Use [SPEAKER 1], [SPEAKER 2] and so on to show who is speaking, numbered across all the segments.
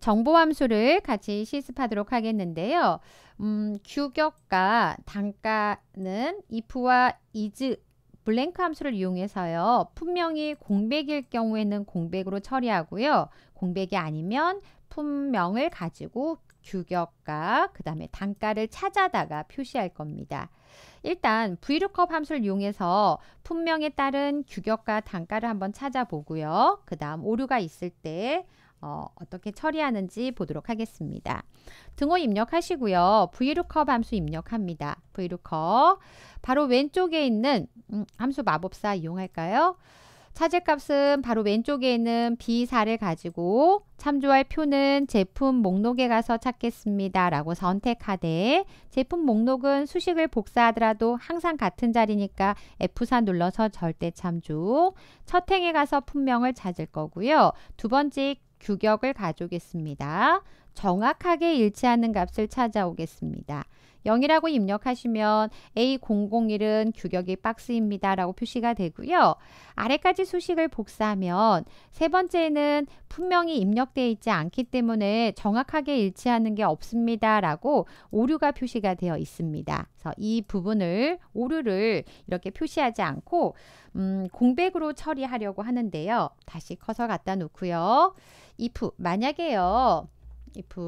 [SPEAKER 1] 정보 함수를 같이 실습하도록 하겠는데요. 음, 규격과 단가는 if와 is 블랭크 함수를 이용해서요. 품명이 공백일 경우에는 공백으로 처리하고요. 공백이 아니면 품명을 가지고 규격과 그 다음에 단가를 찾아다가 표시할 겁니다. 일단 v l o o 함수를 이용해서 품명에 따른 규격과 단가를 한번 찾아보고요. 그 다음 오류가 있을 때 어, 떻게 처리하는지 보도록 하겠습니다. 등호 입력하시고요. 브이루커 함수 입력합니다. 브이루커 바로 왼쪽에 있는 음, 함수 마법사 이용할까요? 찾을 값은 바로 왼쪽에 있는 B4를 가지고 참조할 표는 제품 목록에 가서 찾겠습니다. 라고 선택하되 제품 목록은 수식을 복사하더라도 항상 같은 자리니까 F4 눌러서 절대 참조 첫 행에 가서 품명을 찾을 거고요. 두 번째 규격을 가져오겠습니다. 정확하게 일치하는 값을 찾아오겠습니다. 0이라고 입력하시면 A001은 규격이 박스입니다. 라고 표시가 되고요. 아래까지 수식을 복사하면 세 번째는 분명히 입력되어 있지 않기 때문에 정확하게 일치하는 게 없습니다. 라고 오류가 표시가 되어 있습니다. 그래서 이 부분을 오류를 이렇게 표시하지 않고 음, 공백으로 처리하려고 하는데요. 다시 커서 갖다 놓고요. if 만약에요. if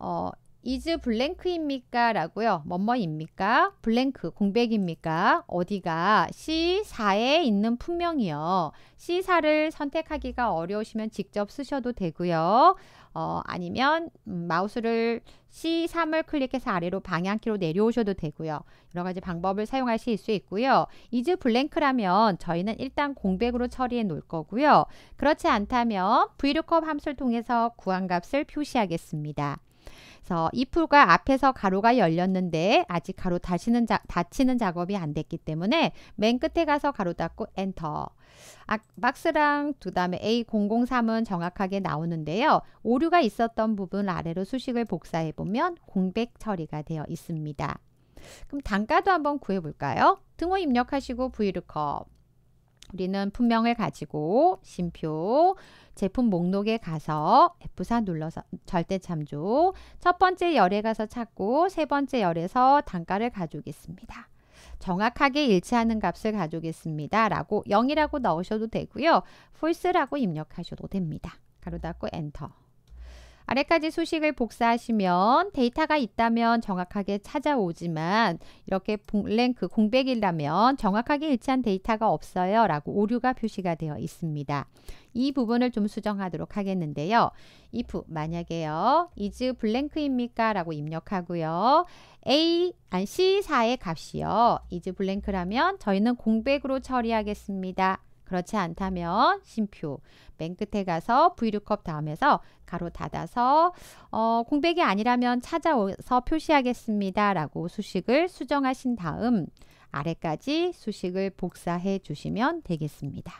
[SPEAKER 1] 어 이즈 블랭크입니까? 라고요. 뭐뭐입니까? 블랭크, 공백입니까? 어디가 C4에 있는 품명이요. C4를 선택하기가 어려우시면 직접 쓰셔도 되고요. 어, 아니면 음, 마우스를 C3을 클릭해서 아래로 방향키로 내려오셔도 되고요. 여러 가지 방법을 사용하실 수 있고요. 이즈 블랭크라면 저희는 일단 공백으로 처리해 놓을 거고요. 그렇지 않다면 vlookup 함수를 통해서 구한 값을 표시하겠습니다. 그래서 이 풀과 앞에서 가로가 열렸는데 아직 가로 다시는 자, 닫히는 작업이 안 됐기 때문에 맨 끝에 가서 가로 닫고 엔터. 아, 박스랑 두 다음에 A003은 정확하게 나오는데요. 오류가 있었던 부분 아래로 수식을 복사해 보면 공백 처리가 되어 있습니다. 그럼 단가도 한번 구해볼까요? 등호 입력하시고 브이 o o 우리는 품명을 가지고 심표 제품 목록에 가서 F4 눌러서 절대 참조 첫 번째 열에 가서 찾고 세 번째 열에서 단가를 가져오겠습니다. 정확하게 일치하는 값을 가져오겠습니다. 라고 0이라고 넣으셔도 되고요. false라고 입력하셔도 됩니다. 가로 닫고 엔터 아래까지 수식을 복사하시면 데이터가 있다면 정확하게 찾아오지만 이렇게 블랭크 그 공백이라면 정확하게 일치한 데이터가 없어요 라고 오류가 표시가 되어 있습니다. 이 부분을 좀 수정하도록 하겠는데요. if 만약에요. is 블랭크입니까? 라고 입력하고요. A, 아니 C4의 값이요. is 블랭크라면 저희는 공백으로 처리하겠습니다. 그렇지 않다면 심표 맨 끝에 가서 V룩컵 다음에서 가로 닫아서 어, 공백이 아니라면 찾아서 표시하겠습니다. 라고 수식을 수정하신 다음 아래까지 수식을 복사해 주시면 되겠습니다.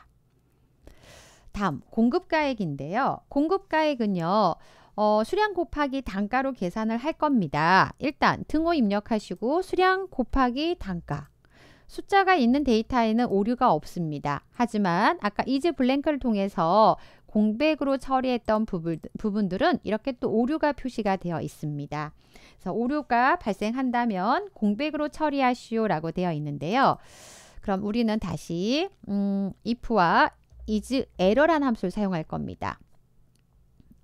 [SPEAKER 1] 다음 공급가액인데요. 공급가액은요. 어, 수량 곱하기 단가로 계산을 할 겁니다. 일단 등호 입력하시고 수량 곱하기 단가 숫자가 있는 데이터에는 오류가 없습니다. 하지만 아까 이제 블랭크를 통해서 공백으로 처리했던 부분, 부분들은 이렇게 또 오류가 표시가 되어 있습니다. 그래서 오류가 발생한다면 공백으로 처리하시오 라고 되어 있는데요. 그럼 우리는 다시 음, if와 is error란 함수를 사용할 겁니다.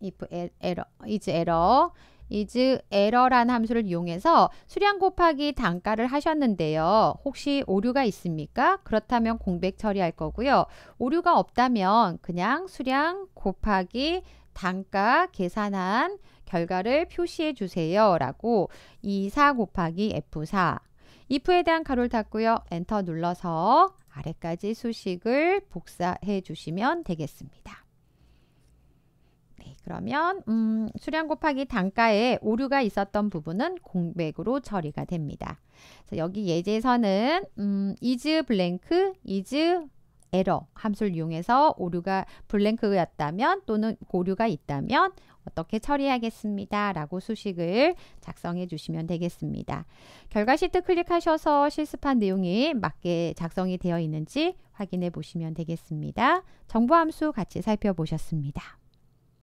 [SPEAKER 1] if er, error, is error 이즈 에러란 함수를 이용해서 수량 곱하기 단가를 하셨는데요. 혹시 오류가 있습니까? 그렇다면 공백 처리할 거고요. 오류가 없다면 그냥 수량 곱하기 단가 계산한 결과를 표시해 주세요. 라고 24 곱하기 F4 if에 대한 가로를 닫고요. 엔터 눌러서 아래까지 수식을 복사해 주시면 되겠습니다. 그러면 음, 수량 곱하기 단가에 오류가 있었던 부분은 공백으로 처리가 됩니다. 그래서 여기 예제에서는 음, is blank, is 에러 함수를 이용해서 오류가 블랭크였다면 또는 오류가 있다면 어떻게 처리하겠습니다. 라고 수식을 작성해 주시면 되겠습니다. 결과 시트 클릭하셔서 실습한 내용이 맞게 작성이 되어 있는지 확인해 보시면 되겠습니다. 정보 함수 같이 살펴보셨습니다.